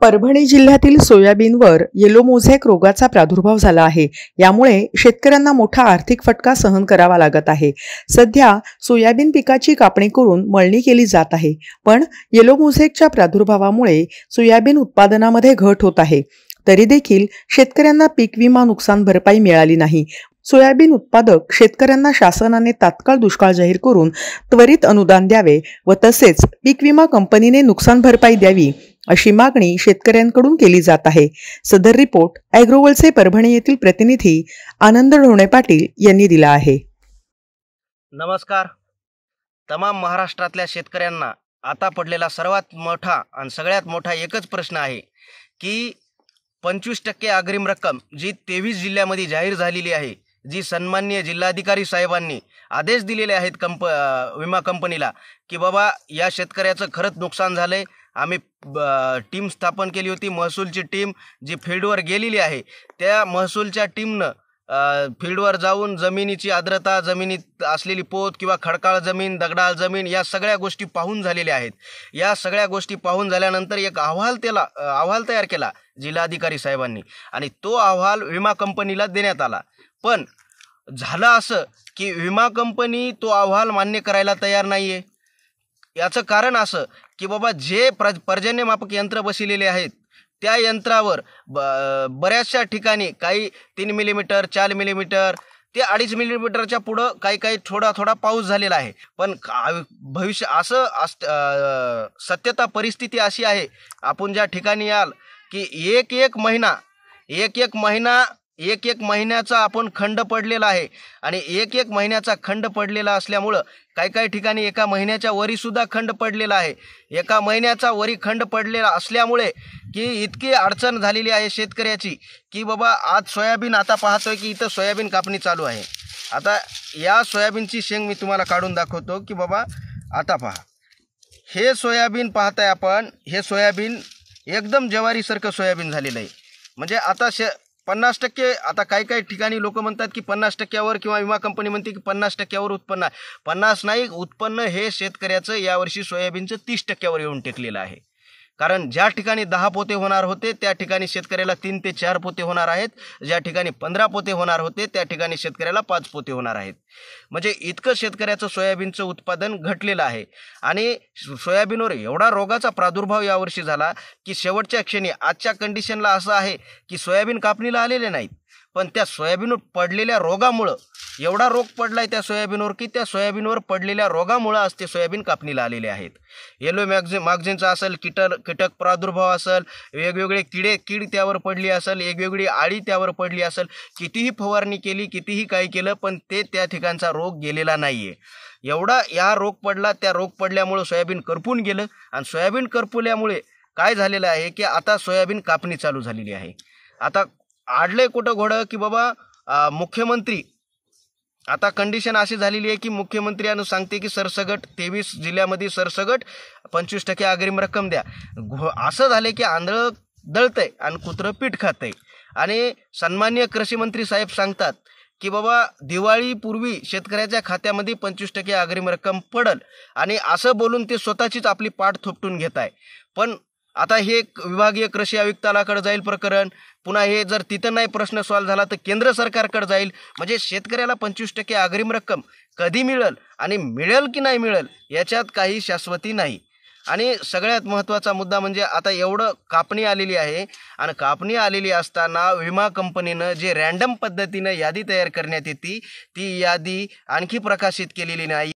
परभणी जिल्ह्यातील सोयाबीनवर yellow mosaic रोगाचा प्रादुर्भाव झाला आहे यामुळे शेतकऱ्यांना मोठा आर्थिक फटका सहन करावा लागत आहे सध्या सोयाबीन पिकाची कापणी करून मळणी केली जात आहे पण येलो मोझॅकच्या प्रादुर्भावामुळे सोयाबीन उत्पादनामध्ये घट होत आहे तरी देखील शेतकऱ्यांना पीक विमा नुकसान भरपाई मिळाली नाही सोयाबीन उत्पादक शेतकऱ्यांना शासनाने तात्काळ दुष्काळ जाहीर करून त्वरित अनुदान द्यावे व तसेच पीक विमा कंपनीने नुकसान भरपाई द्यावी अशी मागणी शेतकऱ्यांकडून केली जात आहे सदर रिपोर्ट अॅग्रोवलचे परभणी येथील प्रतिनिधी आनंद ढोणे पाटील यांनी दिला आहे नमस्कार तमाम महाराष्ट्रातल्या शेतकऱ्यांना आता पडलेला सर्वात मोठा आणि सगळ्यात मोठा एकच प्रश्न आहे की पंचवीस टक्के अग्रिम रक्कम जी तेवीस जिल्ह्यामध्ये जाहीर झालेली आहे जी सन्मान्य जिल्हाधिकारी साहेबांनी आदेश दिलेले आहेत कंप विमा कंपनीला की बाबा या शेतकऱ्याचं खरंच नुकसान झालं आहे आम्ही टीम स्थापन केली होती महसूलची टीम जी फील्डवर गेलेली आहे त्या महसूलच्या टीमनं फील्डवर जाऊन जमिनीची आर्द्रता जमिनीत असलेली पोत किंवा खडकाळ जमीन दगडाळ जमीन या सगळ्या गोष्टी पाहून झालेल्या आहेत या सगळ्या गोष्टी पाहून झाल्यानंतर एक अहवाल त्याला अहवाल तयार केला जिल्हाधिकारी साहेबांनी आणि तो अहवाल विमा कंपनीला देण्यात आला पण झालं असं की विमा कंपनी तो अहवाल मान्य करायला तयार नाही आहे याचं कारण असं की बाबा जे प्र पर्जन्यमापक यंत्र बसलेले आहेत त्या यंत्रावर ब बऱ्याचशा ठिकाणी काही तीन मिलीमीटर चार मिलीमीटर ते अडीच मिलीमीटरच्या पुढं काही काही थोडा थोडा पाऊस झालेला आहे पण भविष्य असं अस सत्यता परिस्थिती अशी आहे आपण ज्या ठिकाणी याल की एक एक महिना एक एक महिना एक एक महिन्याचा आपण खंड पडलेला आहे आणि एक एक महिन्याचा खंड पडलेला असल्यामुळं काही काही ठिकाणी एका महिन्याच्या वरीसुद्धा खंड पडलेला आहे एका महिन्याचा वरी खंड पडलेला असल्यामुळे की इतकी अडचण झालेली आहे शेतकऱ्याची की बाबा आज सोयाबीन आता पाहतोय की इथं सोयाबीन कापणी चालू आहे आता या सोयाबीनची शेंग मी तुम्हाला काढून दाखवतो की बाबा आता पहा हे सोयाबीन पाहताय आपण हे सोयाबीन एकदम जवारीसारखं सोयाबीन झालेलं आहे म्हणजे आता शे पन्नास टक्के आता काही काही ठिकाणी लोक म्हणतात की पन्नास टक्क्यावर किंवा विमा कंपनी म्हणते की पन्नास टक्क्यावर उत्पन्न आहे पन्नास नाही उत्पन्न हे शेतकऱ्याचं यावर्षी सोयाबीनचं तीस टक्क्यावर येऊन टेकलेलं आहे कारण ज्या ठिकाणी दहा पोते होणार होते त्या ठिकाणी शेतकऱ्याला तीन ते चार पोते होणार आहेत ज्या ठिकाणी पंधरा पोते होणार होते त्या ठिकाणी शेतकऱ्याला पाच पोते होणार आहेत म्हणजे इतकं शेतकऱ्याचं सोयाबीनचं उत्पादन घटलेलं आहे आणि सोयाबीनवर एवढा रोगाचा प्रादुर्भाव यावर्षी झाला की शेवटच्या क्षणी आजच्या कंडिशनला असं आहे की सोयाबीन कापणीला आलेले नाहीत पण त्या सोयाबीनवर पडलेल्या रोगामुळं एवढा रोग पडलाय त्या सोयाबीनवर की त्या सोयाबीनवर पडलेल्या रोगामुळे आज ते सोयाबीन कापणीला आलेले आहेत येलो मॅगझिन मॅगझिनचा असेल कीटक कीटक प्रादुर्भाव असेल वेगवेगळे किडे कीड त्यावर पडली असेल वेगवेगळी आळी त्यावर पडली असेल कितीही फवारणी केली कितीही काही केलं पण ते त्या ठिकाणचा रोग गेलेला नाही आहे एवढा या रोग पडला त्या रोग पडल्यामुळं सोयाबीन करपून गेलं आणि सोयाबीन करपुल्यामुळे काय झालेलं आहे की आता सोयाबीन कापणी चालू झालेली आहे आता आडलंय कुठं घोडं की बाबा मुख्यमंत्री आता कंडिशन अशी झालेली आहे की मुख्यमंत्री अनु सांगते की सरसगट तेवीस जिल्ह्यामध्ये सरसगट पंचवीस टक्के अग्रिम रक्कम द्या असं झालं की आंधळ दळतंय आणि कुत्रं पीठ आहे आणि सन्मान्य कृषी मंत्री साहेब सांगतात की बाबा दिवाळीपूर्वी शेतकऱ्याच्या खात्यामध्ये पंचवीस टक्के अग्रिम रक्कम पडल आणि असं बोलून ते स्वतःचीच आपली पाठ थोपटून घेत आहे पण आता हे विभागीय कृषी आयुक्तालाकडे जाईल प्रकरण पुन्हा हे जर तिथं नाही प्रश्न सॉल्व्ह झाला तर केंद्र सरकारकडे जाईल म्हणजे शेतकऱ्याला पंचवीस टक्के अग्रिम रक्कम कधी मिळेल आणि मिळेल की नाही मिळेल याच्यात काही शाश्वती नाही आणि सगळ्यात महत्त्वाचा मुद्दा म्हणजे आता एवढं कापणी आलेली आहे आणि कापणी आलेली असताना विमा कंपनीनं जे रँडम पद्धतीनं यादी तयार करण्यात येते ती यादी आणखी प्रकाशित केलेली नाही